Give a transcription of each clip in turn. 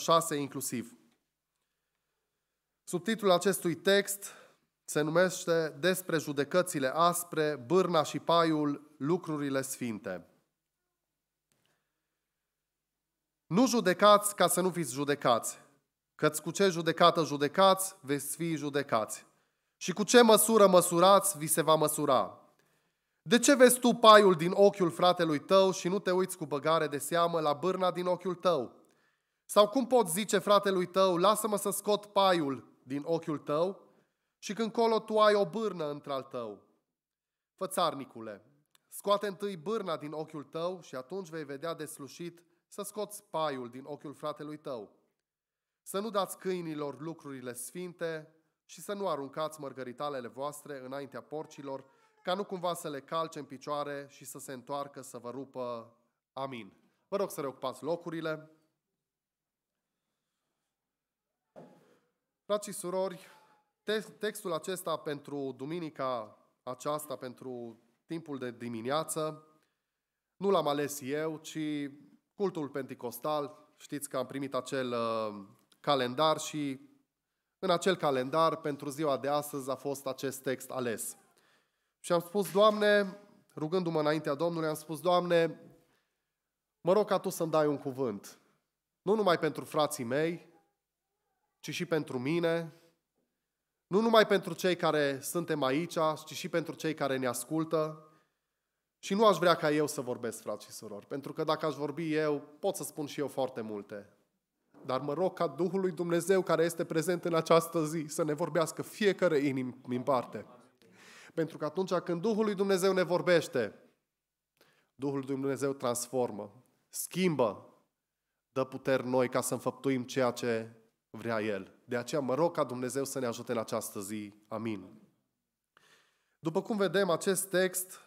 6 inclusiv. Subtitlul acestui text se numește Despre judecățile aspre, bârna și paiul, lucrurile sfinte. Nu judecați ca să nu fiți judecați, căți cu ce judecată judecați, veți fi judecați. Și cu ce măsură măsurați, vi se va măsura. De ce vezi tu paiul din ochiul fratelui tău și nu te uiți cu băgare de seamă la bârna din ochiul tău? Sau cum poți zice fratelui tău, lasă-mă să scot paiul din ochiul tău și când colo tu ai o bârnă într-al tău? Fățarnicule, scoate întâi bârna din ochiul tău și atunci vei vedea deslușit să scoți paiul din ochiul fratelui tău. Să nu dați câinilor lucrurile sfinte și să nu aruncați mărgăritalele voastre înaintea porcilor, ca nu cumva să le calce în picioare și să se întoarcă să vă rupă. Amin. Vă rog să reocupați locurile. Frați și surori, textul acesta pentru duminica aceasta, pentru timpul de dimineață, nu l-am ales eu, ci cultul pentecostal. Știți că am primit acel uh, calendar și în acel calendar pentru ziua de astăzi a fost acest text ales. Și am spus, Doamne, rugându-mă înaintea Domnului, am spus, Doamne, mă rog ca Tu să-mi dai un cuvânt. Nu numai pentru frații mei, ci și pentru mine, nu numai pentru cei care suntem aici, ci și pentru cei care ne ascultă. Și nu aș vrea ca eu să vorbesc, frați și surori, pentru că dacă aș vorbi eu, pot să spun și eu foarte multe. Dar mă rog ca Duhul lui Dumnezeu care este prezent în această zi să ne vorbească fiecare inim din parte. Pentru că atunci când Duhul lui Dumnezeu ne vorbește, Duhul lui Dumnezeu transformă, schimbă, dă puteri noi ca să înfăptuim ceea ce vrea El. De aceea mă rog ca Dumnezeu să ne ajute în această zi. Amin. După cum vedem, acest text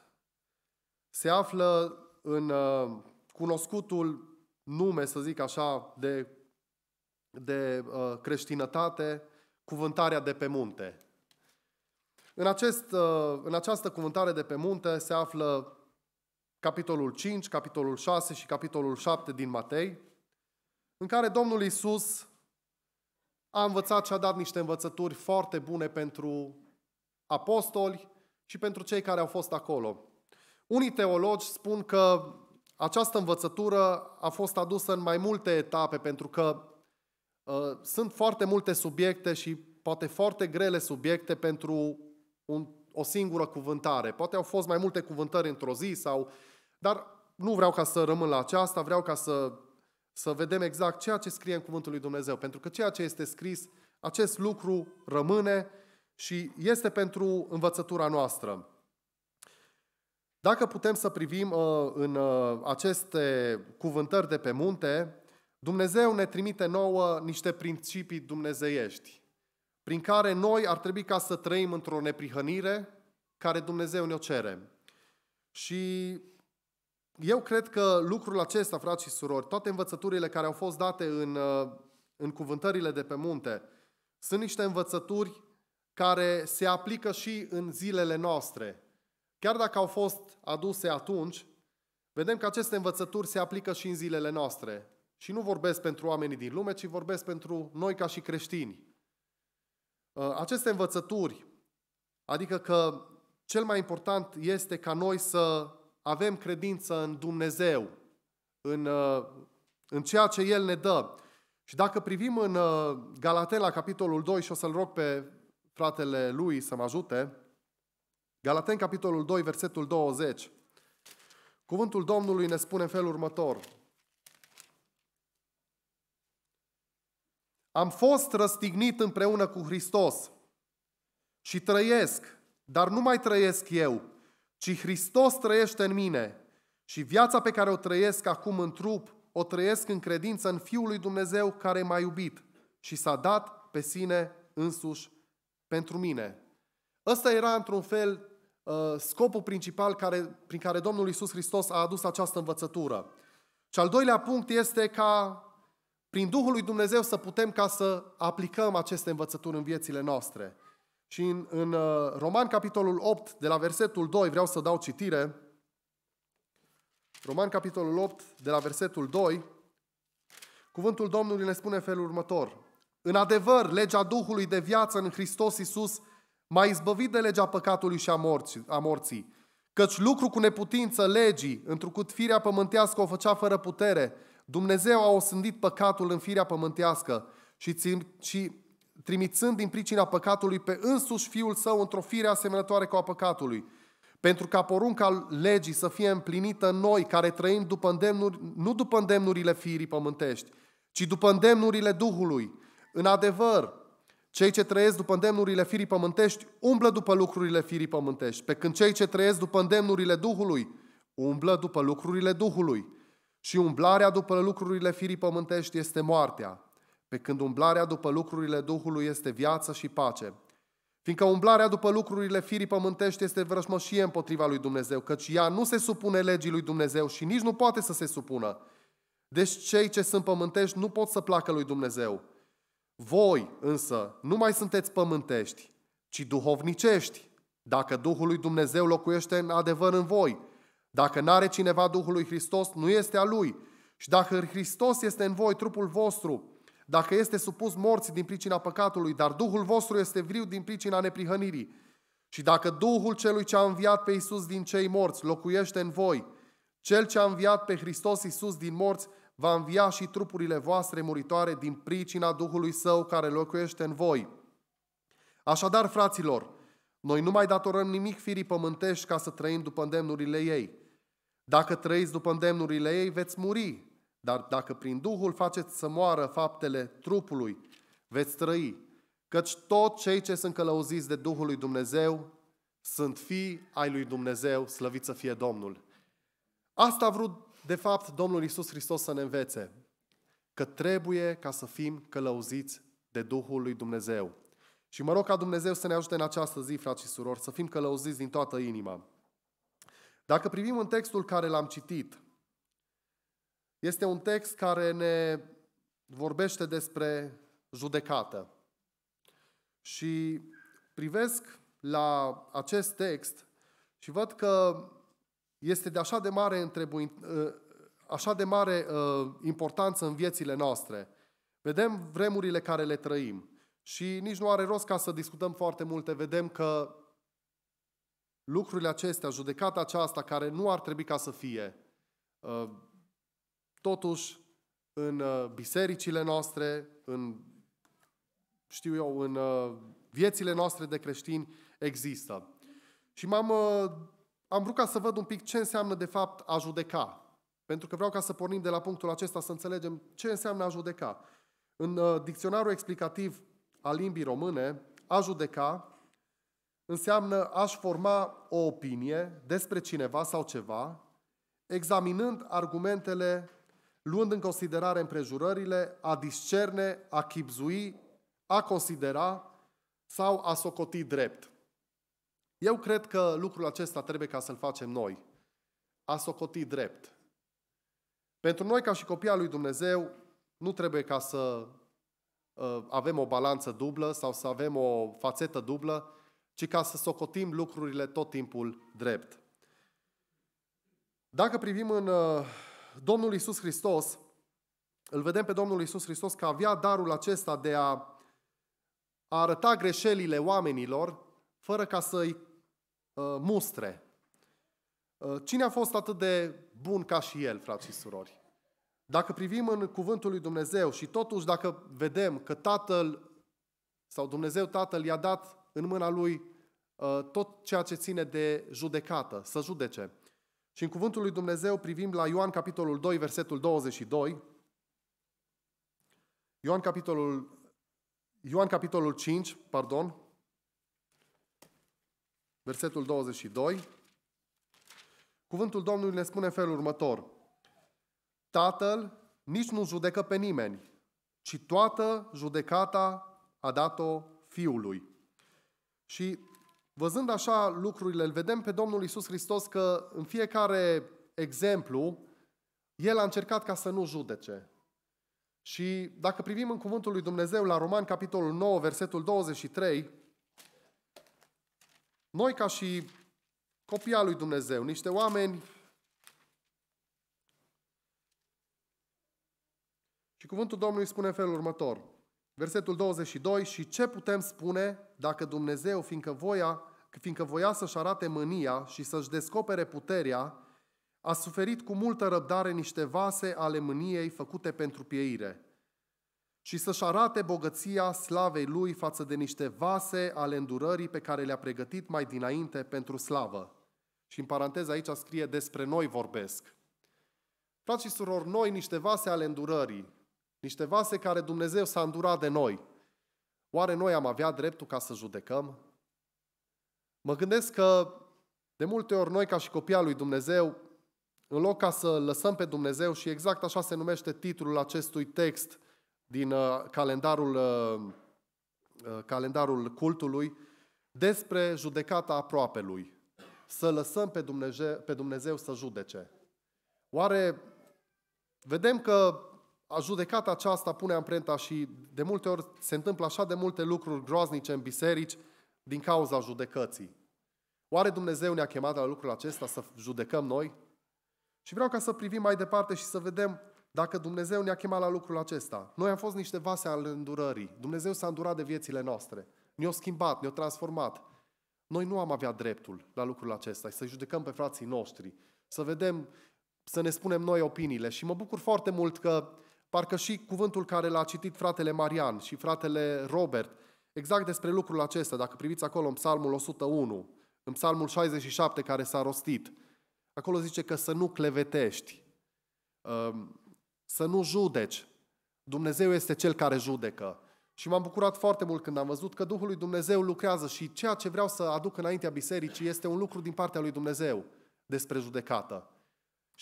se află în uh, cunoscutul nume, să zic așa, de, de uh, creștinătate, cuvântarea de pe munte. În, acest, uh, în această cuvântare de pe munte se află capitolul 5, capitolul 6 și capitolul 7 din Matei, în care Domnul Isus a învățat și a dat niște învățături foarte bune pentru apostoli și pentru cei care au fost acolo. Unii teologi spun că această învățătură a fost adusă în mai multe etape, pentru că uh, sunt foarte multe subiecte și poate foarte grele subiecte pentru un, o singură cuvântare. Poate au fost mai multe cuvântări într-o zi sau... Dar nu vreau ca să rămân la aceasta, vreau ca să să vedem exact ceea ce scrie în Cuvântul lui Dumnezeu. Pentru că ceea ce este scris, acest lucru rămâne și este pentru învățătura noastră. Dacă putem să privim uh, în uh, aceste cuvântări de pe munte, Dumnezeu ne trimite nouă niște principii dumnezeiești, prin care noi ar trebui ca să trăim într-o neprihănire care Dumnezeu ne-o cere. Și eu cred că lucrul acesta, frați și surori, toate învățăturile care au fost date în, uh, în cuvântările de pe munte, sunt niște învățături care se aplică și în zilele noastre. Chiar dacă au fost aduse atunci, vedem că aceste învățături se aplică și în zilele noastre. Și nu vorbesc pentru oamenii din lume, ci vorbesc pentru noi ca și creștini. Uh, aceste învățături, adică că cel mai important este ca noi să avem credință în Dumnezeu, în, uh, în ceea ce El ne dă. Și dacă privim în uh, Galatela la capitolul 2, și o să-l rog pe fratele lui să mă ajute, Galaten capitolul 2, versetul 20, cuvântul Domnului ne spune în felul următor. Am fost răstignit împreună cu Hristos și trăiesc, dar nu mai trăiesc eu, ci Hristos trăiește în mine și viața pe care o trăiesc acum în trup, o trăiesc în credință în Fiul lui Dumnezeu care m-a iubit și s-a dat pe sine însuși pentru mine. Ăsta era într-un fel uh, scopul principal care, prin care Domnul Iisus Hristos a adus această învățătură. Și al doilea punct este ca prin Duhul lui Dumnezeu să putem ca să aplicăm aceste învățături în viețile noastre. Și în, în uh, Roman, capitolul 8, de la versetul 2, vreau să dau citire. Roman, capitolul 8, de la versetul 2, cuvântul Domnului ne spune felul următor. În adevăr, legea Duhului de viață în Hristos Iisus m-a izbăvit de legea păcatului și a morții, a morții. Căci lucru cu neputință legii, întrucât firea pământească o făcea fără putere, Dumnezeu a osândit păcatul în firea pământească și, țin, și trimițând din pricina păcatului pe însuși Fiul Său într-o fire asemănătoare cu a păcatului, pentru ca porunca legii să fie împlinită noi, care trăim după îndemnuri, nu după îndemnurile firii pământești, ci după îndemnurile Duhului. În adevăr, cei ce trăiesc după îndemnurile firii pământești umblă după lucrurile firii pământești, pe când cei ce trăiesc după îndemnurile Duhului umblă după lucrurile Duhului. Și umblarea după lucrurile firii pământești este moartea, pe când umblarea după lucrurile Duhului este viață și pace. Fiindcă umblarea după lucrurile firii pământești este vrășmășie împotriva lui Dumnezeu, căci ea nu se supune legii lui Dumnezeu și nici nu poate să se supună. Deci cei ce sunt pământești nu pot să placă lui Dumnezeu. Voi însă nu mai sunteți pământești, ci duhovnicești, dacă Duhul lui Dumnezeu locuiește în adevăr în voi. Dacă n-are cineva Duhul lui Hristos, nu este a lui. Și dacă Hristos este în voi, trupul vostru, dacă este supus morții din pricina păcatului, dar Duhul vostru este viu din pricina neprihănirii. Și dacă Duhul celui ce a înviat pe Iisus din cei morți locuiește în voi, cel ce a înviat pe Hristos Iisus din morți va învia și trupurile voastre muritoare din pricina Duhului Său care locuiește în voi. Așadar, fraților, noi nu mai datorăm nimic firii pământești ca să trăim după îndemnurile ei. Dacă trăiți după îndemnurile ei, veți muri, dar dacă prin Duhul faceți să moară faptele trupului, veți trăi. Căci tot cei ce sunt călăuziți de Duhul lui Dumnezeu sunt fii ai lui Dumnezeu, slăvit să fie Domnul. Asta a vrut, de fapt, Domnul Isus Hristos să ne învețe. Că trebuie ca să fim călăuziți de Duhul lui Dumnezeu. Și mă rog ca Dumnezeu să ne ajute în această zi, frați și surori, să fim călăuziți din toată inima. Dacă privim în textul care l-am citit, este un text care ne vorbește despre judecată. Și privesc la acest text și văd că este de așa de mare, întrebu- ă, așa de mare ă, importanță în viețile noastre. Vedem vremurile care le trăim și nici nu are rost ca să discutăm foarte multe. Vedem că lucrurile acestea, judecata aceasta care nu ar trebui ca să fie, ă, Totuși, în uh, bisericile noastre, în, știu eu, în uh, viețile noastre de creștini există. Și m-am, uh, am vrut ca să văd un pic ce înseamnă de fapt a judeca. Pentru că vreau ca să pornim de la punctul acesta să înțelegem ce înseamnă a judeca. În dicționarul explicativ al limbii române, a judeca înseamnă aș forma o opinie despre cineva sau ceva, examinând argumentele luând în considerare împrejurările, a discerne, a chipzui, a considera sau a socoti drept. Eu cred că lucrul acesta trebuie ca să-l facem noi. A socoti drept. Pentru noi, ca și copii al lui Dumnezeu, nu trebuie ca să uh, avem o balanță dublă sau să avem o fațetă dublă, ci ca să socotim lucrurile tot timpul drept. Dacă privim în uh, Domnul Isus Hristos, îl vedem pe Domnul Isus Hristos că avea darul acesta de a, a arăta greșelile oamenilor fără ca să-i uh, mustre. Uh, cine a fost atât de bun ca și el, frați și surori? Dacă privim în cuvântul lui Dumnezeu și totuși dacă vedem că Tatăl sau Dumnezeu Tatăl i-a dat în mâna lui uh, tot ceea ce ține de judecată, să judece – și în cuvântul lui Dumnezeu privim la Ioan capitolul 2, versetul 22. Ioan capitolul, Ioan capitolul 5, pardon, versetul 22. Cuvântul Domnului ne spune în felul următor. Tatăl nici nu judecă pe nimeni, ci toată judecata a dat-o Fiului. Și Văzând așa lucrurile, îl vedem pe Domnul Isus Hristos că în fiecare exemplu, el a încercat ca să nu judece. Și dacă privim în cuvântul lui Dumnezeu la Roman, capitolul 9, versetul 23, noi ca și copii al lui Dumnezeu, niște oameni și cuvântul Domnului spune în felul următor, versetul 22, și ce putem spune dacă Dumnezeu, fiindcă, voia, fiindcă voia să-și arate mânia și să-și descopere puterea, a suferit cu multă răbdare niște vase ale mâniei făcute pentru pieire, și să-și arate bogăția slavei lui față de niște vase ale îndurării pe care le-a pregătit mai dinainte pentru slavă. Și în paranteză aici scrie despre noi vorbesc. Frați și surori, noi niște vase ale îndurării, niște vase care Dumnezeu s-a îndurat de noi – Oare noi am avea dreptul ca să judecăm? Mă gândesc că de multe ori noi, ca și copii al lui Dumnezeu, în loc ca să lăsăm pe Dumnezeu, și exact așa se numește titlul acestui text din uh, calendarul, uh, uh, calendarul cultului, despre judecata aproape lui. Să lăsăm pe Dumnezeu, pe Dumnezeu să judece. Oare vedem că judecata aceasta pune amprenta și de multe ori se întâmplă așa de multe lucruri groaznice în biserici din cauza judecății. Oare Dumnezeu ne-a chemat la lucrul acesta să judecăm noi? Și vreau ca să privim mai departe și să vedem dacă Dumnezeu ne-a chemat la lucrul acesta. Noi am fost niște vase al îndurării. Dumnezeu s-a îndurat de viețile noastre. Ne-a schimbat, ne-a transformat. Noi nu am avea dreptul la lucrul acesta, să judecăm pe frații noștri, să vedem, să ne spunem noi opiniile. Și mă bucur foarte mult că Parcă și cuvântul care l-a citit fratele Marian și fratele Robert, exact despre lucrul acesta, dacă priviți acolo în Psalmul 101, în Psalmul 67 care s-a rostit, acolo zice că să nu clevetești, um, să nu judeci. Dumnezeu este Cel care judecă. Și m-am bucurat foarte mult când am văzut că Duhul lui Dumnezeu lucrează și ceea ce vreau să aduc înaintea bisericii este un lucru din partea lui Dumnezeu despre judecată.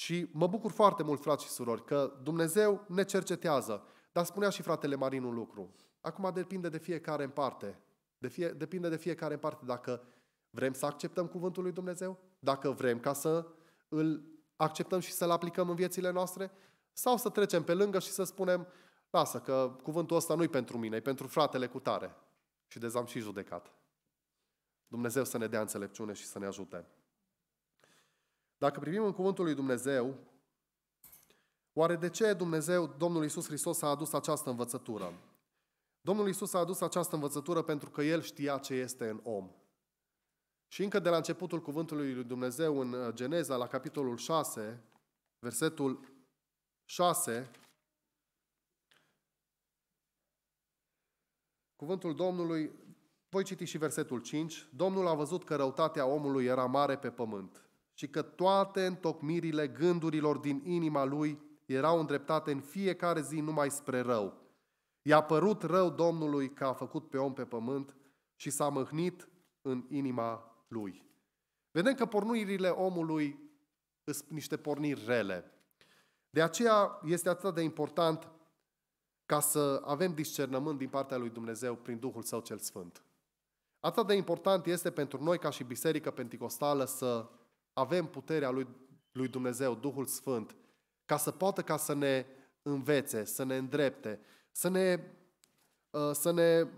Și mă bucur foarte mult, frați și surori, că Dumnezeu ne cercetează. Dar spunea și fratele Marin un lucru. Acum depinde de fiecare în parte. De fie, depinde de fiecare în parte dacă vrem să acceptăm cuvântul lui Dumnezeu, dacă vrem ca să îl acceptăm și să-l aplicăm în viețile noastre, sau să trecem pe lângă și să spunem, lasă că cuvântul ăsta nu-i pentru mine, e pentru fratele cu tare. Și dezam și judecat. Dumnezeu să ne dea înțelepciune și să ne ajute. Dacă privim în cuvântul lui Dumnezeu, oare de ce Dumnezeu, Domnul Isus Hristos, a adus această învățătură? Domnul Isus a adus această învățătură pentru că El știa ce este în om. Și încă de la începutul cuvântului lui Dumnezeu în uh, Geneza, la capitolul 6, versetul 6, cuvântul Domnului, voi citi și versetul 5, Domnul a văzut că răutatea omului era mare pe pământ ci că toate întocmirile gândurilor din inima lui erau îndreptate în fiecare zi numai spre rău. I-a părut rău Domnului că a făcut pe om pe pământ și s-a mâhnit în inima lui. Vedem că pornirile omului sunt niște porniri rele. De aceea este atât de important ca să avem discernământ din partea lui Dumnezeu prin Duhul Său cel Sfânt. Atât de important este pentru noi ca și Biserică Pentecostală să avem puterea lui, lui Dumnezeu, Duhul Sfânt, ca să poată ca să ne învețe, să ne îndrepte, să ne, uh, să ne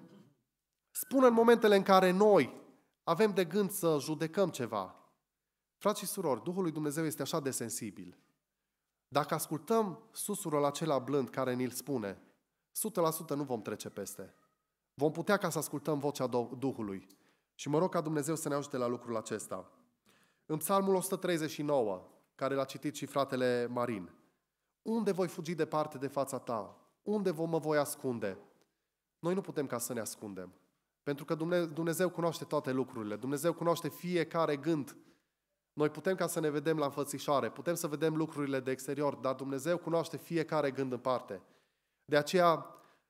spună în momentele în care noi avem de gând să judecăm ceva. Frați și surori, Duhul lui Dumnezeu este așa de sensibil. Dacă ascultăm susurul acela blând care ni-l spune, 100% nu vom trece peste. Vom putea ca să ascultăm vocea Duhului. Și mă rog ca Dumnezeu să ne ajute la lucrul acesta. În Psalmul 139, care l-a citit și fratele Marin, unde voi fugi departe de fața ta? Unde vă mă voi ascunde? Noi nu putem ca să ne ascundem. Pentru că Dumnezeu cunoaște toate lucrurile. Dumnezeu cunoaște fiecare gând. Noi putem ca să ne vedem la înfățișare, putem să vedem lucrurile de exterior, dar Dumnezeu cunoaște fiecare gând în parte. De aceea,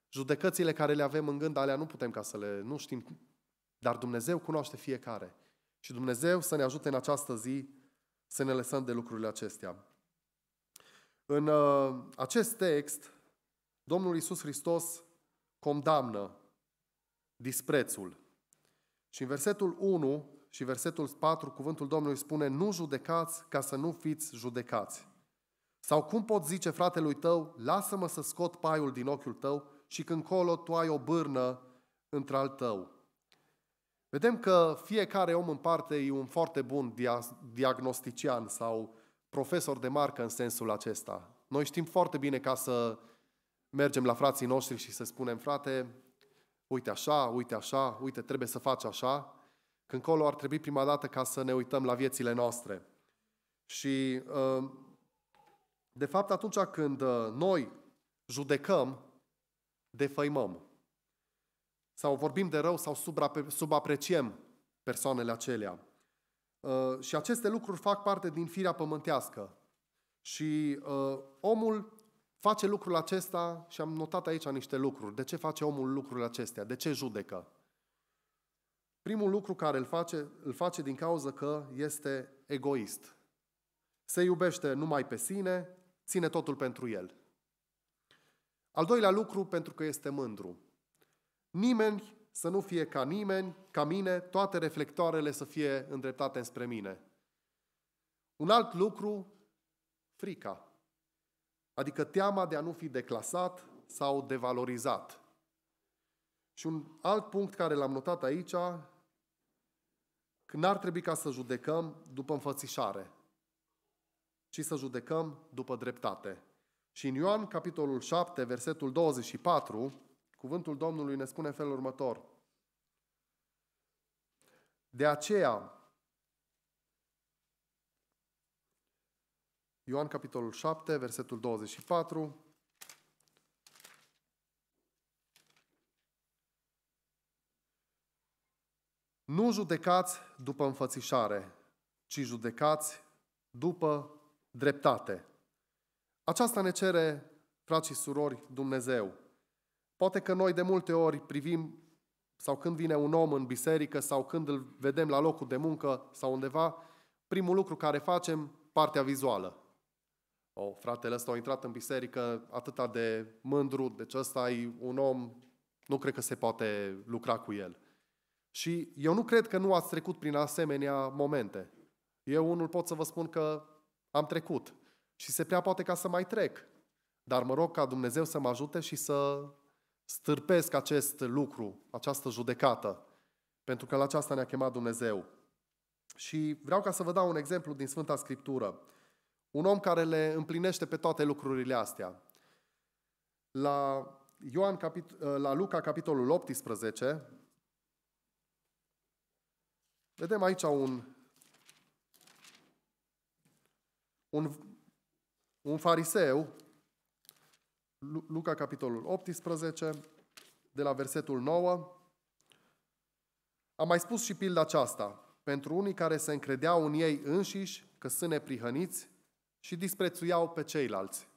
judecățile care le avem în gând, alea nu putem ca să le, nu știm, dar Dumnezeu cunoaște fiecare. Și Dumnezeu să ne ajute în această zi să ne lăsăm de lucrurile acestea. În uh, acest text, Domnul Iisus Hristos condamnă disprețul. Și în versetul 1 și versetul 4, cuvântul Domnului spune, nu judecați ca să nu fiți judecați. Sau cum pot zice fratelui tău, lasă-mă să scot paiul din ochiul tău și când colo tu ai o bârnă într-al tău. Vedem că fiecare om în parte e un foarte bun diagnostician sau profesor de marcă în sensul acesta. Noi știm foarte bine ca să mergem la frații noștri și să spunem, frate, uite așa, uite așa, uite, trebuie să faci așa, când colo ar trebui prima dată ca să ne uităm la viețile noastre. Și, uh, de fapt, atunci când uh, noi judecăm, defăimăm sau vorbim de rău sau subapreciem persoanele acelea. Uh, și aceste lucruri fac parte din firea pământească. Și uh, omul face lucrul acesta și am notat aici niște lucruri. De ce face omul lucrurile acestea? De ce judecă? Primul lucru care îl face, îl face din cauza că este egoist. Se iubește numai pe sine, ține totul pentru el. Al doilea lucru, pentru că este mândru. Nimeni să nu fie ca nimeni, ca mine, toate reflectoarele să fie îndreptate spre mine. Un alt lucru, frica. Adică teama de a nu fi declasat sau devalorizat. Și un alt punct care l-am notat aici, că n-ar trebui ca să judecăm după înfățișare, ci să judecăm după dreptate. Și în Ioan, capitolul 7, versetul 24, Cuvântul Domnului ne spune felul următor. De aceea, Ioan capitolul 7, versetul 24, Nu judecați după înfățișare, ci judecați după dreptate. Aceasta ne cere, frați și surori, Dumnezeu. Poate că noi de multe ori privim sau când vine un om în biserică sau când îl vedem la locul de muncă sau undeva, primul lucru care facem, partea vizuală. O, fratele ăsta a intrat în biserică atâta de mândru, deci ăsta e un om, nu cred că se poate lucra cu el. Și eu nu cred că nu ați trecut prin asemenea momente. Eu unul pot să vă spun că am trecut și se prea poate ca să mai trec. Dar mă rog ca Dumnezeu să mă ajute și să stârpesc acest lucru, această judecată, pentru că la aceasta ne-a chemat Dumnezeu. Și vreau ca să vă dau un exemplu din Sfânta Scriptură. Un om care le împlinește pe toate lucrurile astea. La, Ioan, la Luca, capitolul 18, vedem aici un, un, un fariseu Luca, capitolul 18, de la versetul 9. Am mai spus și pilda aceasta. Pentru unii care se încredeau în ei înșiși că sunt neprihăniți și disprețuiau pe ceilalți.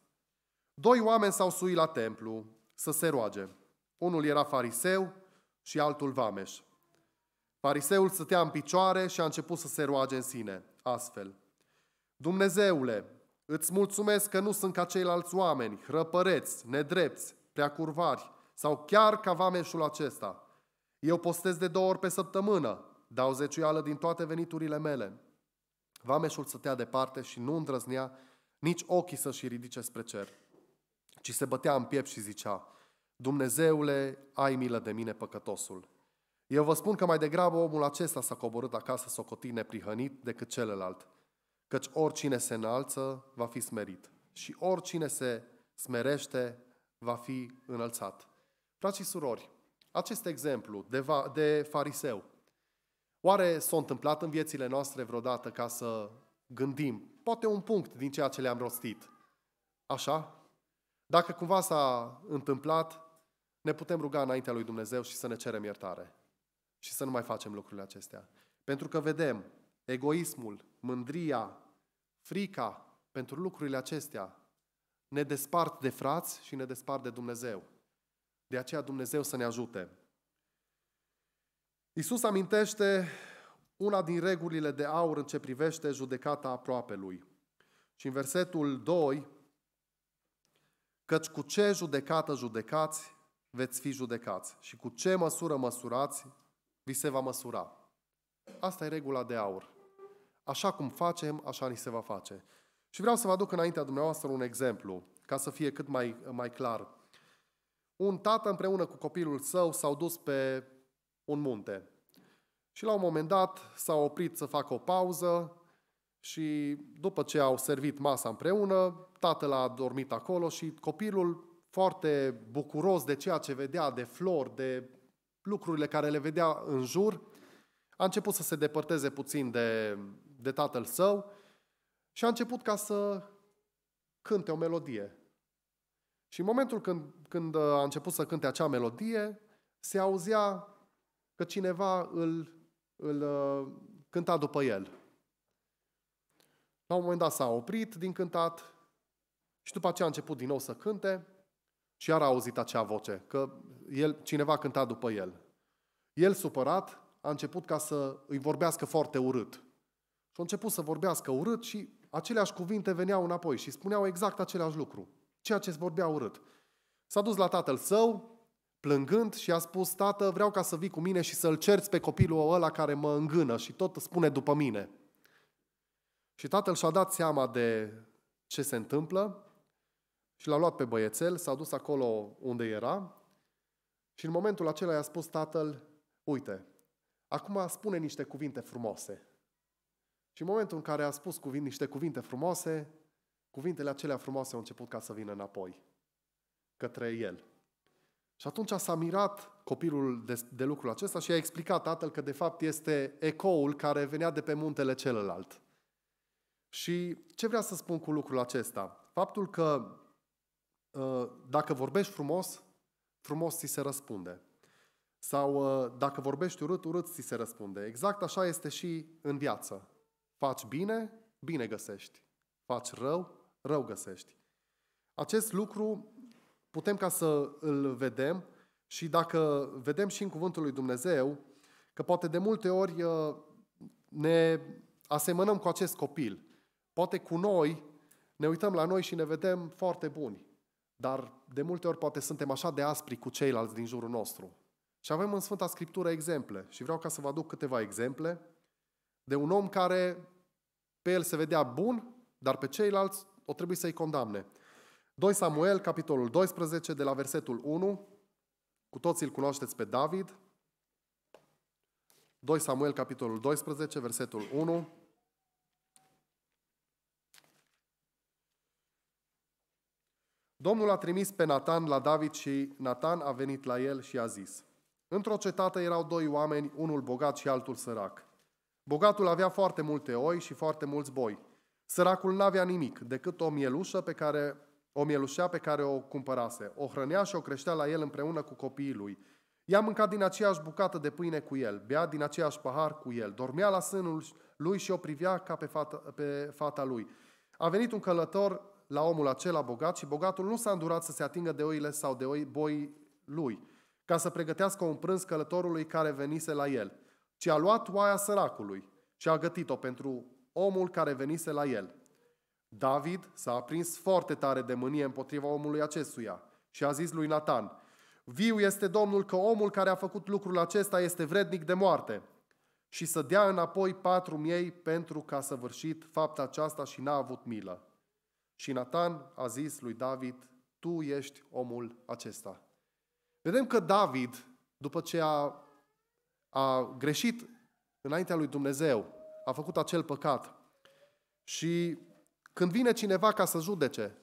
Doi oameni s-au suit la templu să se roage. Unul era fariseu și altul vameș. Fariseul stătea în picioare și a început să se roage în sine, astfel. Dumnezeule, Îți mulțumesc că nu sunt ca ceilalți oameni, hrăpăreți, nedrepți, prea curvari sau chiar ca vameșul acesta. Eu postez de două ori pe săptămână, dau zeciuială din toate veniturile mele. Vameșul stătea departe și nu îndrăznea nici ochii să-și ridice spre cer, ci se bătea în piept și zicea, Dumnezeule, ai milă de mine păcătosul. Eu vă spun că mai degrabă omul acesta s-a coborât acasă socotit neprihănit decât celălalt – căci oricine se înalță va fi smerit și oricine se smerește va fi înălțat. Frați și surori, acest exemplu de, va, de fariseu, oare s-a întâmplat în viețile noastre vreodată ca să gândim, poate un punct din ceea ce le-am rostit? Așa? Dacă cumva s-a întâmplat, ne putem ruga înaintea lui Dumnezeu și să ne cerem iertare. Și să nu mai facem lucrurile acestea. Pentru că vedem egoismul, mândria, frica pentru lucrurile acestea ne despart de frați și ne despart de Dumnezeu. De aceea Dumnezeu să ne ajute. Isus amintește una din regulile de aur în ce privește judecata aproape lui. Și în versetul 2, căci cu ce judecată judecați, veți fi judecați și cu ce măsură măsurați, vi se va măsura. Asta e regula de aur. Așa cum facem, așa ni se va face. Și vreau să vă aduc înaintea dumneavoastră un exemplu, ca să fie cât mai, mai clar. Un tată împreună cu copilul său s-au dus pe un munte. Și la un moment dat s-au oprit să facă o pauză și după ce au servit masa împreună, tatăl a dormit acolo și copilul, foarte bucuros de ceea ce vedea, de flori, de lucrurile care le vedea în jur, a început să se depărteze puțin de de tatăl său și a început ca să cânte o melodie. Și în momentul când, când uh, a început să cânte acea melodie, se auzea că cineva îl, îl uh, cânta după el. La un moment dat s-a oprit din cântat și după aceea a început din nou să cânte și iar a auzit acea voce, că el, cineva cânta după el. El, supărat, a început ca să îi vorbească foarte urât. Și a început să vorbească urât și aceleași cuvinte veneau înapoi și spuneau exact același lucru, ceea ce vorbea urât. S-a dus la tatăl său, plângând și a spus, tată, vreau ca să vii cu mine și să-l cerți pe copilul ăla care mă îngână și tot spune după mine. Și tatăl și-a dat seama de ce se întâmplă și l-a luat pe băiețel, s-a dus acolo unde era și în momentul acela i-a spus tatăl, uite, acum spune niște cuvinte frumoase. Și în momentul în care a spus cuvinte, niște cuvinte frumoase, cuvintele acelea frumoase au început ca să vină înapoi, către el. Și atunci s-a mirat copilul de, de lucrul acesta și a explicat tatăl că de fapt este ecoul care venea de pe muntele celălalt. Și ce vrea să spun cu lucrul acesta? Faptul că ă, dacă vorbești frumos, frumos ți se răspunde. Sau ă, dacă vorbești urât, urât ți se răspunde. Exact așa este și în viață. Faci bine, bine găsești. Faci rău, rău găsești. Acest lucru putem ca să îl vedem și dacă vedem și în Cuvântul lui Dumnezeu, că poate de multe ori uh, ne asemănăm cu acest copil. Poate cu noi ne uităm la noi și ne vedem foarte buni, dar de multe ori poate suntem așa de aspri cu ceilalți din jurul nostru. Și avem în Sfânta Scriptură exemple și vreau ca să vă aduc câteva exemple de un om care pe el se vedea bun, dar pe ceilalți o trebuie să-i condamne. 2 Samuel, capitolul 12, de la versetul 1, cu toții îl cunoașteți pe David. 2 Samuel, capitolul 12, versetul 1. Domnul a trimis pe Nathan la David și Nathan a venit la el și a zis, Într-o cetate erau doi oameni, unul bogat și altul sărac. Bogatul avea foarte multe oi și foarte mulți boi. Săracul n-avea nimic decât o mielușă pe care o mielușea pe care o cumpărase. O hrănea și o creștea la el împreună cu copiii lui. Ea mânca din aceeași bucată de pâine cu el, bea din aceeași pahar cu el, dormea la sânul lui și o privea ca pe fata, pe fata lui. A venit un călător la omul acela bogat și bogatul nu s-a îndurat să se atingă de oile sau de oi boi lui, ca să pregătească un prânz călătorului care venise la el ci a luat oaia săracului și a gătit-o pentru omul care venise la el. David s-a aprins foarte tare de mânie împotriva omului acestuia și a zis lui Nathan: Viu este Domnul că omul care a făcut lucrul acesta este vrednic de moarte și să dea înapoi patru miei pentru că a săvârșit fapta aceasta și n-a avut milă. Și Nathan a zis lui David, tu ești omul acesta. Vedem că David, după ce a a greșit înaintea lui Dumnezeu, a făcut acel păcat. Și când vine cineva ca să judece,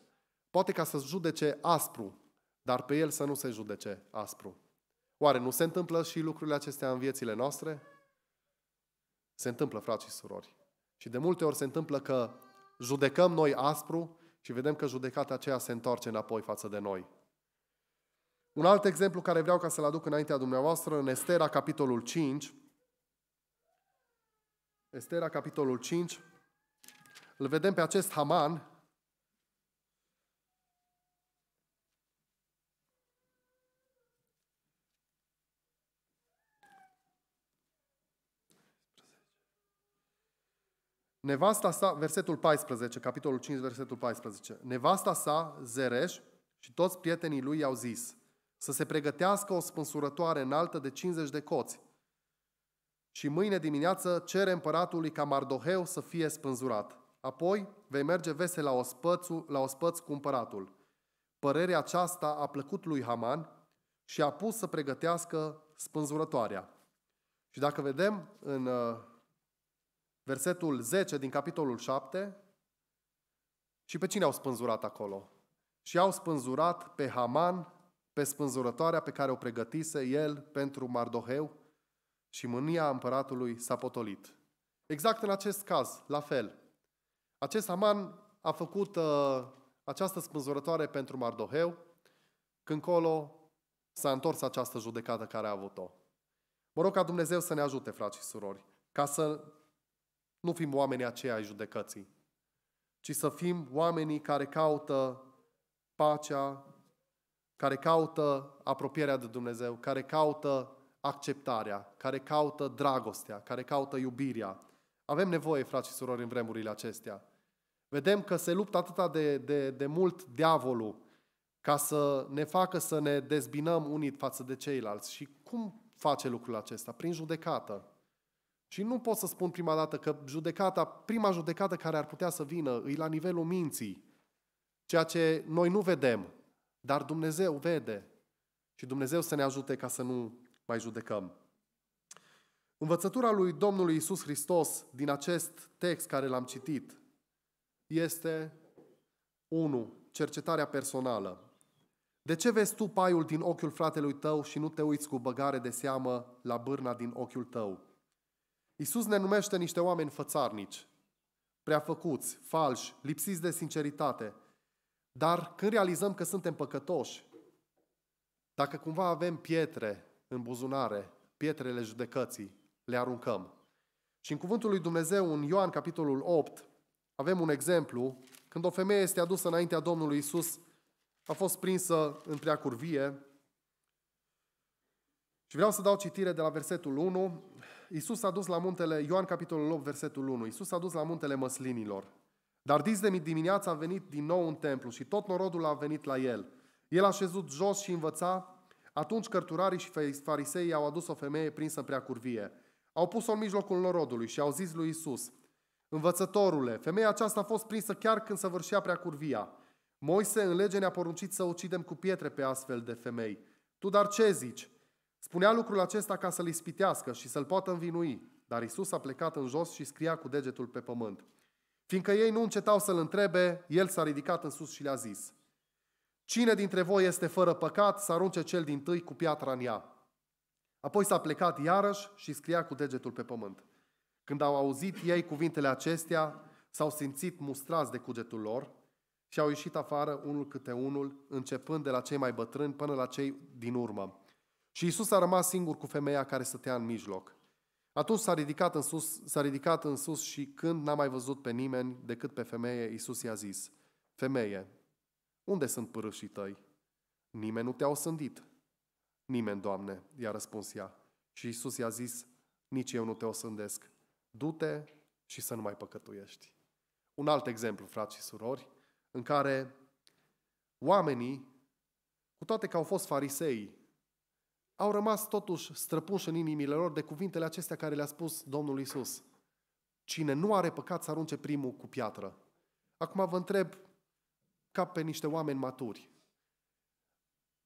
poate ca să judece aspru, dar pe el să nu se judece aspru. Oare nu se întâmplă și lucrurile acestea în viețile noastre? Se întâmplă, frați și surori. Și de multe ori se întâmplă că judecăm noi aspru și vedem că judecata aceea se întoarce înapoi față de noi. Un alt exemplu care vreau ca să-l aduc înaintea dumneavoastră, în Estera, capitolul 5. Estera, capitolul 5. Îl vedem pe acest Haman, Nevasta sa, versetul 14, capitolul 5, versetul 14. Nevasta sa, Zereș, și toți prietenii lui i-au zis, să se pregătească o spânsurătoare înaltă de 50 de coți. Și mâine dimineață cere împăratului ca Mardoheu să fie spânzurat. Apoi vei merge vesel la ospăț, la ospăț cu împăratul. Părerea aceasta a plăcut lui Haman și a pus să pregătească spânzurătoarea. Și dacă vedem în uh, versetul 10 din capitolul 7, și pe cine au spânzurat acolo? Și au spânzurat pe Haman, pe spânzurătoarea pe care o pregătise el pentru Mardoheu și mânia împăratului s-a potolit. Exact în acest caz, la fel. Acest Aman a făcut uh, această spânzurătoare pentru Mardoheu, când colo s-a întors această judecată care a avut-o. Mă rog ca Dumnezeu să ne ajute, frați și surori, ca să nu fim oamenii aceia ai judecății, ci să fim oamenii care caută pacea care caută apropierea de Dumnezeu, care caută acceptarea, care caută dragostea, care caută iubirea. Avem nevoie, frați și surori, în vremurile acestea. Vedem că se luptă atât de, de, de mult diavolul ca să ne facă să ne dezbinăm unii față de ceilalți. Și cum face lucrul acesta? Prin judecată. Și nu pot să spun prima dată că judecata, prima judecată care ar putea să vină, e la nivelul minții. Ceea ce noi nu vedem, dar Dumnezeu vede și Dumnezeu să ne ajute ca să nu mai judecăm. Învățătura lui Domnului Isus Hristos din acest text care l-am citit este 1. Cercetarea personală. De ce vezi tu paiul din ochiul fratelui tău și nu te uiți cu băgare de seamă la bârna din ochiul tău? Iisus ne numește niște oameni fățarnici, făcuți, falși, lipsiți de sinceritate, dar când realizăm că suntem păcătoși, dacă cumva avem pietre în buzunare, pietrele judecății, le aruncăm. Și în cuvântul lui Dumnezeu, în Ioan, capitolul 8, avem un exemplu, când o femeie este adusă înaintea Domnului Isus, a fost prinsă în prea curvie. Și vreau să dau citire de la versetul 1. Isus a dus la muntele, Ioan capitolul 8, versetul 1. Isus a dus la muntele măslinilor dar dis de dimineața a venit din nou în templu și tot norodul a venit la el. El a șezut jos și învăța. Atunci cărturarii și fariseii au adus o femeie prinsă în prea curvie. Au pus-o în mijlocul norodului și au zis lui Isus, Învățătorule, femeia aceasta a fost prinsă chiar când săvârșea prea curvia. Moise în lege ne-a poruncit să ucidem cu pietre pe astfel de femei. Tu dar ce zici? Spunea lucrul acesta ca să-l ispitească și să-l poată învinui. Dar Isus a plecat în jos și scria cu degetul pe pământ. Fiindcă ei nu încetau să-l întrebe, el s-a ridicat în sus și le-a zis, Cine dintre voi este fără păcat să arunce cel din tâi cu piatra în ea? Apoi s-a plecat iarăși și scria cu degetul pe pământ. Când au auzit ei cuvintele acestea, s-au simțit mustrați de cugetul lor și au ieșit afară unul câte unul, începând de la cei mai bătrâni până la cei din urmă. Și Isus a rămas singur cu femeia care stătea în mijloc. Atunci s-a ridicat în sus, s-a ridicat în sus și când n-a mai văzut pe nimeni decât pe femeie, Iisus i-a zis, Femeie, unde sunt părâșii tăi? Nimeni nu te-a osândit. Nimeni, Doamne, i-a răspuns ea. Și Iisus i-a zis, nici eu nu te osândesc. Du-te și să nu mai păcătuiești. Un alt exemplu, frați și surori, în care oamenii, cu toate că au fost farisei, au rămas totuși străpuși în inimile lor de cuvintele acestea care le-a spus Domnul Isus. Cine nu are păcat să arunce primul cu piatră. Acum vă întreb ca pe niște oameni maturi.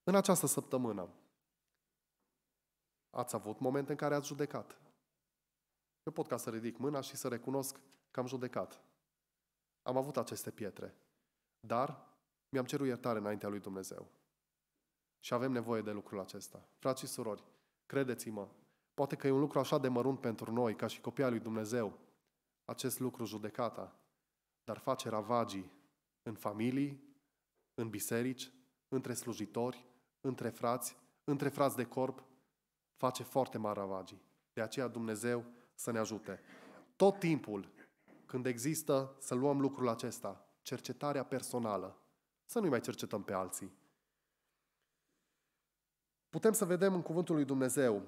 În această săptămână, ați avut momente în care ați judecat. Eu pot ca să ridic mâna și să recunosc că am judecat. Am avut aceste pietre. Dar mi-am cerut iertare înaintea lui Dumnezeu. Și avem nevoie de lucrul acesta. Frați și surori, credeți-mă, poate că e un lucru așa de mărunt pentru noi, ca și copia lui Dumnezeu, acest lucru judecata, dar face ravagii în familii, în biserici, între slujitori, între frați, între frați de corp, face foarte mari ravagii. De aceea Dumnezeu să ne ajute. Tot timpul când există să luăm lucrul acesta, cercetarea personală, să nu mai cercetăm pe alții, putem să vedem în Cuvântul lui Dumnezeu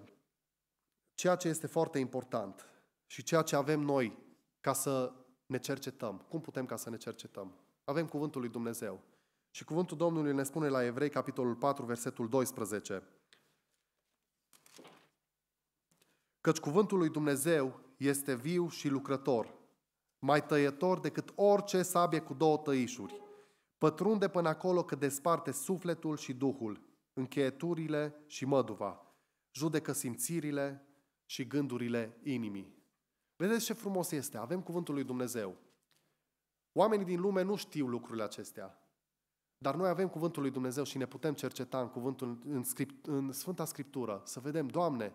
ceea ce este foarte important și ceea ce avem noi ca să ne cercetăm. Cum putem ca să ne cercetăm? Avem Cuvântul lui Dumnezeu. Și Cuvântul Domnului ne spune la Evrei, capitolul 4, versetul 12. Căci Cuvântul lui Dumnezeu este viu și lucrător, mai tăietor decât orice sabie cu două tăișuri. Pătrunde până acolo că desparte sufletul și duhul, încheieturile și măduva, judecă simțirile și gândurile inimii. Vedeți ce frumos este, avem cuvântul lui Dumnezeu. Oamenii din lume nu știu lucrurile acestea, dar noi avem cuvântul lui Dumnezeu și ne putem cerceta în, cuvântul, în, script, în Sfânta Scriptură, să vedem, Doamne,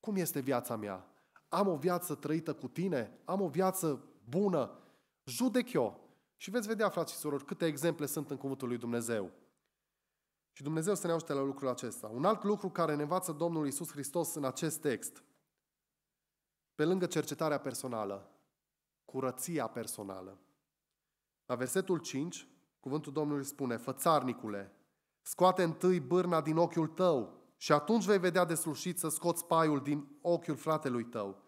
cum este viața mea? Am o viață trăită cu Tine? Am o viață bună? Judec eu! Și veți vedea, frați și surori, câte exemple sunt în cuvântul lui Dumnezeu. Și Dumnezeu să ne ajute la lucrul acesta. Un alt lucru care ne învață Domnul Isus Hristos în acest text, pe lângă cercetarea personală, curăția personală. La versetul 5, cuvântul Domnului spune, Fățarnicule, scoate întâi bârna din ochiul tău și atunci vei vedea de slușit să scoți paiul din ochiul fratelui tău.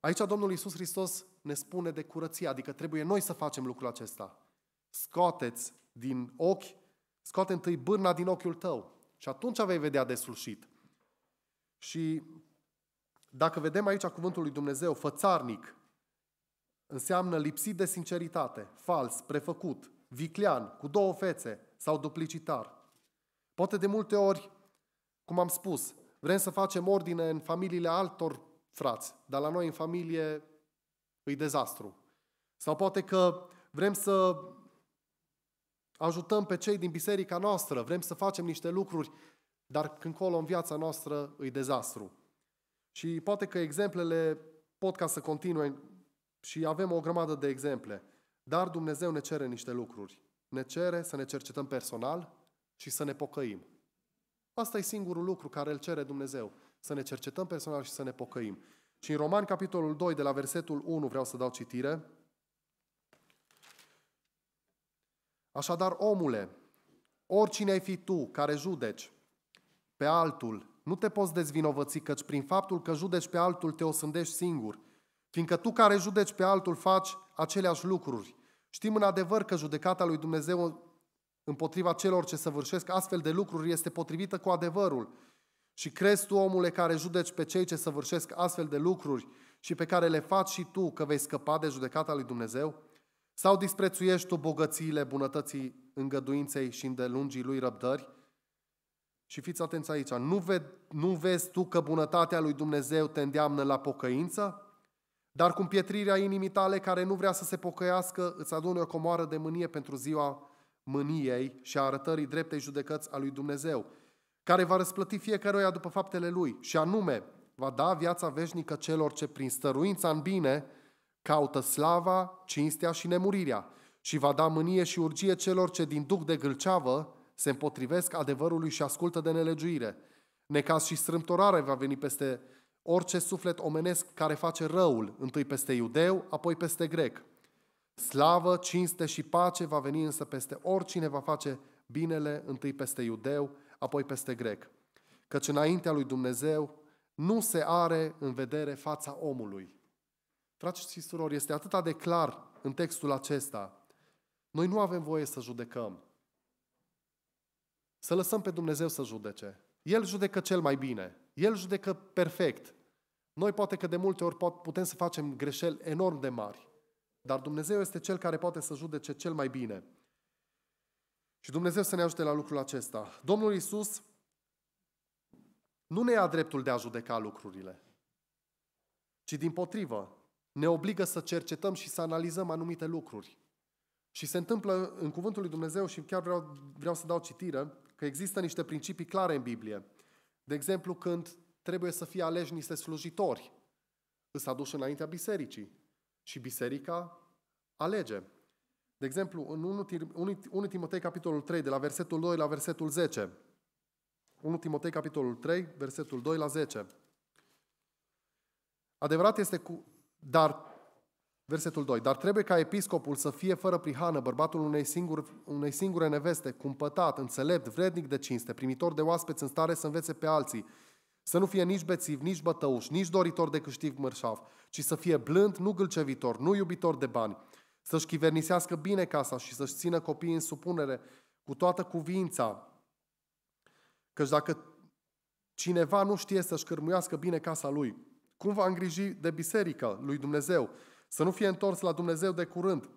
Aici Domnul Isus Hristos ne spune de curăție, adică trebuie noi să facem lucrul acesta. Scoateți din ochi Scoate întâi bârna din ochiul tău și atunci vei vedea de deslușit. Și dacă vedem aici cuvântul lui Dumnezeu, fățarnic, înseamnă lipsit de sinceritate, fals, prefăcut, viclean, cu două fețe sau duplicitar. Poate de multe ori, cum am spus, vrem să facem ordine în familiile altor frați, dar la noi în familie îi dezastru. Sau poate că vrem să ajutăm pe cei din biserica noastră, vrem să facem niște lucruri, dar când colo în viața noastră îi dezastru. Și poate că exemplele pot ca să continue și avem o grămadă de exemple. Dar Dumnezeu ne cere niște lucruri. Ne cere să ne cercetăm personal și să ne pocăim. Asta e singurul lucru care îl cere Dumnezeu. Să ne cercetăm personal și să ne pocăim. Și în Romani, capitolul 2, de la versetul 1, vreau să dau citire. Așadar, omule, oricine ai fi tu care judeci pe altul, nu te poți dezvinovăți, căci prin faptul că judeci pe altul te osândești singur, fiindcă tu care judeci pe altul faci aceleași lucruri. Știm în adevăr că judecata lui Dumnezeu împotriva celor ce săvârșesc astfel de lucruri este potrivită cu adevărul. Și crezi tu, omule, care judeci pe cei ce săvârșesc astfel de lucruri și pe care le faci și tu că vei scăpa de judecata lui Dumnezeu? Sau disprețuiești tu bogățiile bunătății îngăduinței și îndelungii lui răbdări? Și fiți atenți aici, nu, ve- nu vezi tu că bunătatea lui Dumnezeu te îndeamnă la pocăință? Dar cu pietrirea inimii tale care nu vrea să se pocăiască, îți adună o comoară de mânie pentru ziua mâniei și a arătării dreptei judecăți a lui Dumnezeu, care va răsplăti fiecăruia după faptele lui și anume va da viața veșnică celor ce prin stăruința în bine caută slava, cinstea și nemurirea și va da mânie și urgie celor ce din duc de gâlceavă se împotrivesc adevărului și ascultă de nelegiuire. Necaz și strâmtorare va veni peste orice suflet omenesc care face răul, întâi peste iudeu, apoi peste grec. Slavă, cinste și pace va veni însă peste oricine va face binele, întâi peste iudeu, apoi peste grec. Căci înaintea lui Dumnezeu nu se are în vedere fața omului. Frați și surori, este atât de clar în textul acesta. Noi nu avem voie să judecăm. Să lăsăm pe Dumnezeu să judece. El judecă cel mai bine. El judecă perfect. Noi poate că de multe ori putem să facem greșeli enorm de mari. Dar Dumnezeu este Cel care poate să judece cel mai bine. Și Dumnezeu să ne ajute la lucrul acesta. Domnul Isus nu ne ia dreptul de a judeca lucrurile, ci din potrivă, ne obligă să cercetăm și să analizăm anumite lucruri. Și se întâmplă în Cuvântul lui Dumnezeu și chiar vreau, vreau să dau citire, că există niște principii clare în Biblie. De exemplu, când trebuie să fie aleși niște slujitori, îți aduși înaintea bisericii și biserica alege. De exemplu, în 1, Timotei capitolul 3, de la versetul 2 la versetul 10. 1 Timotei capitolul 3, versetul 2 la 10. Adevărat este cu, dar, versetul 2, dar trebuie ca episcopul să fie fără prihană bărbatul unei, singur, unei singure neveste, cumpătat, înțelept, vrednic de cinste, primitor de oaspeți în stare să învețe pe alții, să nu fie nici bețiv, nici bătăuș, nici doritor de câștig mărșav, ci să fie blând, nu gâlcevitor, nu iubitor de bani, să-și chivernisească bine casa și să-și țină copiii în supunere cu toată cuvința. Căci dacă cineva nu știe să-și cărmuiască bine casa lui, cum va îngriji de biserică lui Dumnezeu? Să nu fie întors la Dumnezeu de curând,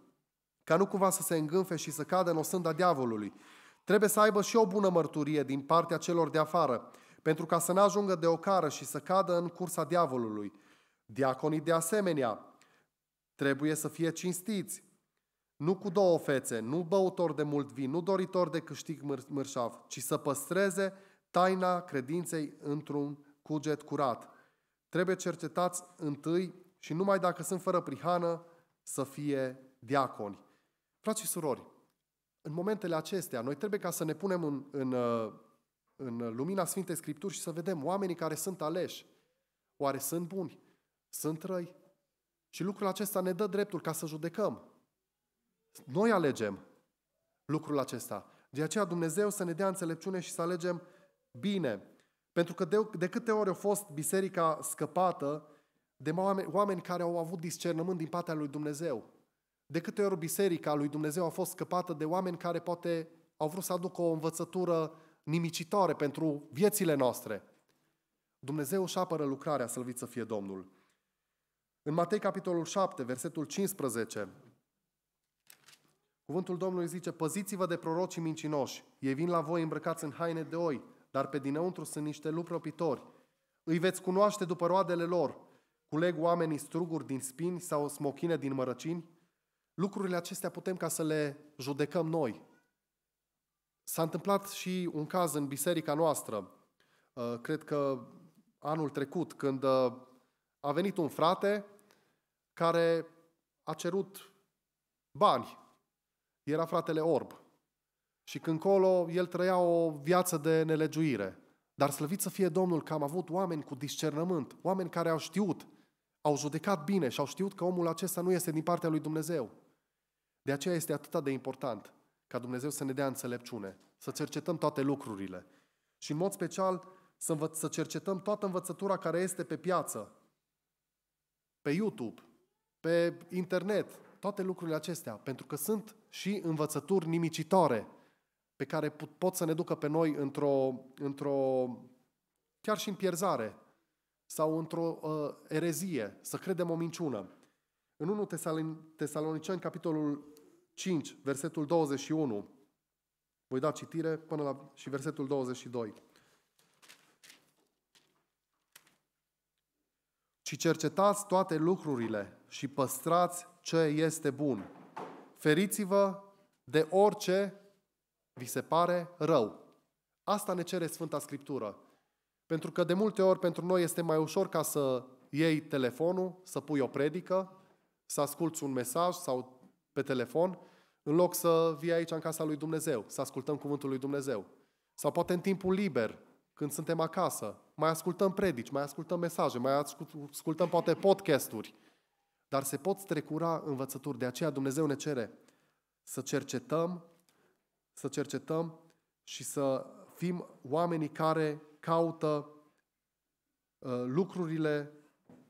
ca nu cumva să se îngânfe și să cadă în osânda diavolului. Trebuie să aibă și o bună mărturie din partea celor de afară, pentru ca să nu ajungă de ocară și să cadă în cursa diavolului. Diaconii de asemenea trebuie să fie cinstiți, nu cu două fețe, nu băutor de mult vin, nu doritor de câștig măr- mărșav, ci să păstreze taina credinței într-un cuget curat trebuie cercetați întâi și numai dacă sunt fără prihană să fie diaconi. Frați și surori, în momentele acestea, noi trebuie ca să ne punem în, în, uh, în lumina Sfintei Scripturi și să vedem oamenii care sunt aleși. Oare sunt buni? Sunt răi? Și lucrul acesta ne dă dreptul ca să judecăm. Noi alegem lucrul acesta. De aceea Dumnezeu să ne dea înțelepciune și să alegem bine. Pentru că de, de câte ori a fost biserica scăpată de oameni, oameni care au avut discernământ din partea lui Dumnezeu. De câte ori biserica lui Dumnezeu a fost scăpată de oameni care poate au vrut să aducă o învățătură nimicitoare pentru viețile noastre. Dumnezeu își apără lucrarea, slăvit să fie Domnul. În Matei, capitolul 7, versetul 15, cuvântul Domnului zice, Păziți-vă de prorocii mincinoși, ei vin la voi îmbrăcați în haine de oi, dar pe dinăuntru sunt niște lupi răpitori. Îi veți cunoaște după roadele lor. Culeg oamenii struguri din spini sau smochine din mărăcini? Lucrurile acestea putem ca să le judecăm noi. S-a întâmplat și un caz în biserica noastră, uh, cred că anul trecut, când uh, a venit un frate care a cerut bani. Era fratele Orb. Și când colo, el trăia o viață de nelegiuire. Dar slăvit să fie Domnul că am avut oameni cu discernământ, oameni care au știut, au judecat bine și au știut că omul acesta nu este din partea lui Dumnezeu. De aceea este atât de important ca Dumnezeu să ne dea înțelepciune, să cercetăm toate lucrurile. Și în mod special să, învăț- să cercetăm toată învățătura care este pe piață, pe YouTube, pe internet, toate lucrurile acestea, pentru că sunt și învățături nimicitoare pe care pot să ne ducă pe noi într-o, într-o chiar și în pierzare sau într-o uh, erezie, să credem o minciună. În 1 Tesaloniceni, capitolul 5, versetul 21, voi da citire până la și versetul 22. Și cercetați toate lucrurile și păstrați ce este bun. Feriți-vă de orice vi se pare rău. Asta ne cere Sfânta Scriptură. Pentru că de multe ori pentru noi este mai ușor ca să iei telefonul, să pui o predică, să asculți un mesaj sau pe telefon, în loc să vii aici în casa lui Dumnezeu, să ascultăm cuvântul lui Dumnezeu. Sau poate în timpul liber, când suntem acasă, mai ascultăm predici, mai ascultăm mesaje, mai ascultăm poate podcasturi, dar se pot strecura învățături. De aceea Dumnezeu ne cere să cercetăm să cercetăm și să fim oamenii care caută uh, lucrurile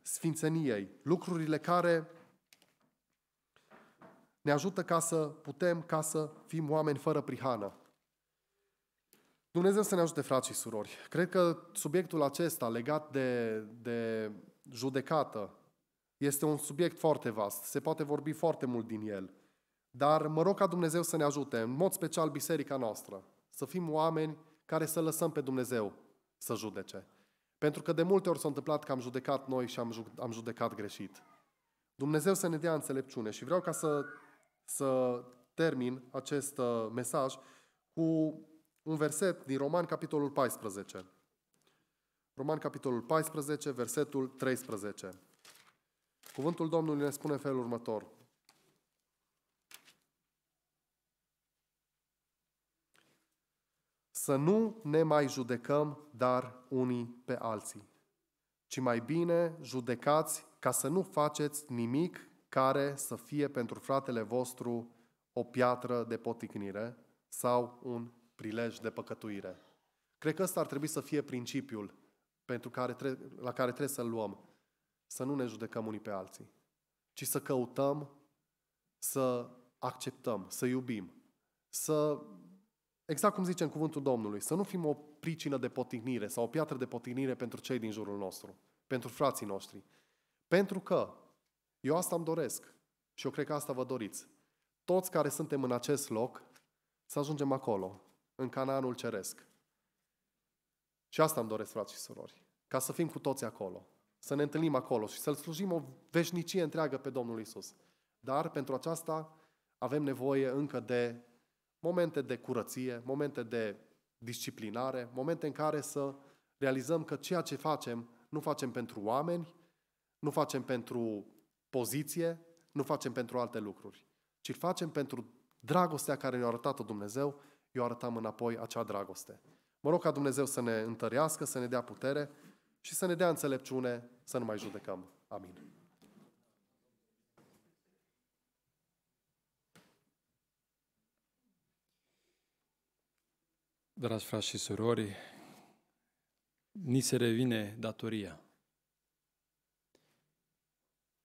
sfințeniei, lucrurile care ne ajută ca să putem, ca să fim oameni fără prihană. Dumnezeu să ne ajute, frați și surori. Cred că subiectul acesta legat de, de judecată este un subiect foarte vast. Se poate vorbi foarte mult din el. Dar mă rog ca Dumnezeu să ne ajute, în mod special biserica noastră, să fim oameni care să lăsăm pe Dumnezeu să judece. Pentru că de multe ori s-a întâmplat că am judecat noi și am, judecat greșit. Dumnezeu să ne dea înțelepciune și vreau ca să, să termin acest uh, mesaj cu un verset din Roman, capitolul 14. Roman, capitolul 14, versetul 13. Cuvântul Domnului ne spune în felul următor. să nu ne mai judecăm dar unii pe alții, ci mai bine judecați ca să nu faceți nimic care să fie pentru fratele vostru o piatră de poticnire sau un prilej de păcătuire. Cred că ăsta ar trebui să fie principiul pentru care tre- la care trebuie să-l luăm. Să nu ne judecăm unii pe alții, ci să căutăm să acceptăm, să iubim, să Exact cum zice în cuvântul Domnului, să nu fim o pricină de potignire sau o piatră de potignire pentru cei din jurul nostru, pentru frații noștri. Pentru că eu asta îmi doresc și eu cred că asta vă doriți. Toți care suntem în acest loc, să ajungem acolo, în Canaanul Ceresc. Și asta îmi doresc, frați și surori, ca să fim cu toți acolo, să ne întâlnim acolo și să-L slujim o veșnicie întreagă pe Domnul Isus. Dar pentru aceasta avem nevoie încă de momente de curăție, momente de disciplinare, momente în care să realizăm că ceea ce facem nu facem pentru oameni, nu facem pentru poziție, nu facem pentru alte lucruri, ci facem pentru dragostea care ne-a arătat-o Dumnezeu, eu arătam înapoi acea dragoste. Mă rog ca Dumnezeu să ne întărească, să ne dea putere și să ne dea înțelepciune să nu mai judecăm. Amin. Dragi frați și surori, ni se revine datoria.